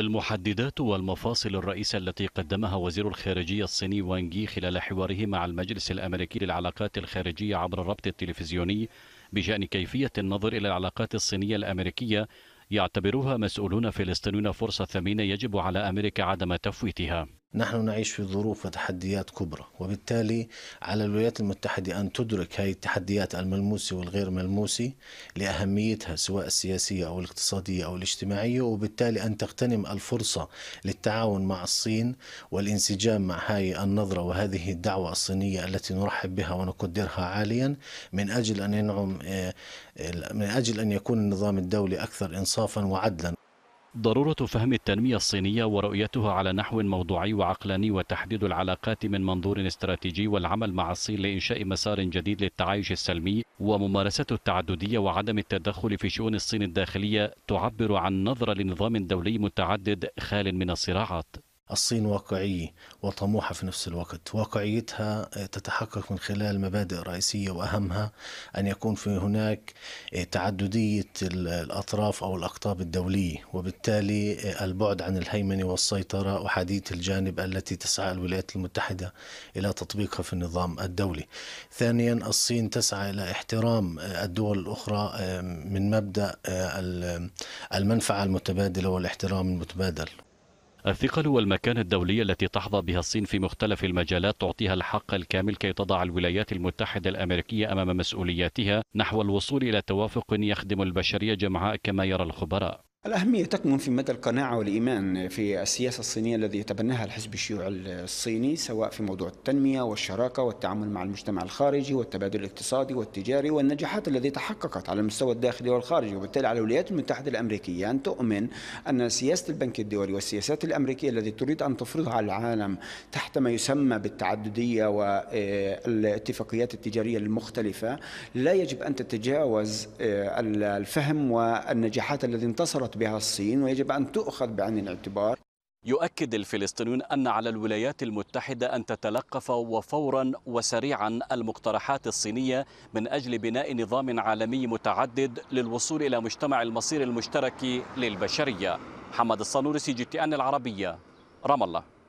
المحددات والمفاصل الرئيسة التي قدمها وزير الخارجية الصيني وانجي خلال حواره مع المجلس الأمريكي للعلاقات الخارجية عبر الربط التلفزيوني بشأن كيفية النظر إلى العلاقات الصينية الأمريكية يعتبرها مسؤولون فلسطينيون فرصة ثمينة يجب على أمريكا عدم تفويتها نحن نعيش في ظروف وتحديات كبرى وبالتالي على الولايات المتحدة أن تدرك هذه التحديات الملموسة والغير ملموسة لأهميتها سواء السياسية أو الاقتصادية أو الاجتماعية وبالتالي أن تغتنم الفرصة للتعاون مع الصين والانسجام مع هذه النظرة وهذه الدعوة الصينية التي نرحب بها ونقدرها عاليا من أجل أن ينعم آه، آه، من أجل أن يكون النظام الدولي أكثر إنصافا وعدلا ضرورة فهم التنمية الصينية ورؤيتها على نحو موضوعي وعقلاني وتحديد العلاقات من منظور استراتيجي والعمل مع الصين لإنشاء مسار جديد للتعايش السلمي وممارسة التعددية وعدم التدخل في شؤون الصين الداخلية تعبر عن نظرة لنظام دولي متعدد خال من الصراعات الصين واقعية وطموحة في نفس الوقت واقعيتها تتحقق من خلال مبادئ رئيسية وأهمها أن يكون في هناك تعددية الأطراف أو الأقطاب الدولية وبالتالي البعد عن الهيمنة والسيطرة وحديث الجانب التي تسعى الولايات المتحدة إلى تطبيقها في النظام الدولي ثانيا الصين تسعى إلى احترام الدول الأخرى من مبدأ آه، المنفعة المتبادلة والاحترام المتبادل الثقل والمكان الدولي التي تحظى بها الصين في مختلف المجالات تعطيها الحق الكامل كي تضع الولايات المتحدة الأمريكية أمام مسؤولياتها نحو الوصول إلى توافق يخدم البشرية جمعاء كما يرى الخبراء الأهمية تكمن في مدى القناعة والإيمان في السياسة الصينية الذي يتبناها الحزب الشيوعي الصيني سواء في موضوع التنمية والشراكة والتعامل مع المجتمع الخارجي والتبادل الاقتصادي والتجاري والنجاحات التي تحققت على المستوى الداخلي والخارجي وبالتالي على الولايات المتحدة الأمريكية أن تؤمن أن سياسة البنك الدولي والسياسات الأمريكية التي تريد أن تفرضها على العالم تحت ما يسمى بالتعددية والاتفاقيات التجارية المختلفة لا يجب أن تتجاوز الفهم والنجاحات التي انتصرت تسقط بها الصين ويجب أن تؤخذ بعين الاعتبار يؤكد الفلسطينيون أن على الولايات المتحدة أن تتلقف وفورا وسريعا المقترحات الصينية من أجل بناء نظام عالمي متعدد للوصول إلى مجتمع المصير المشترك للبشرية محمد الصنورسي جي تي أن العربية رام الله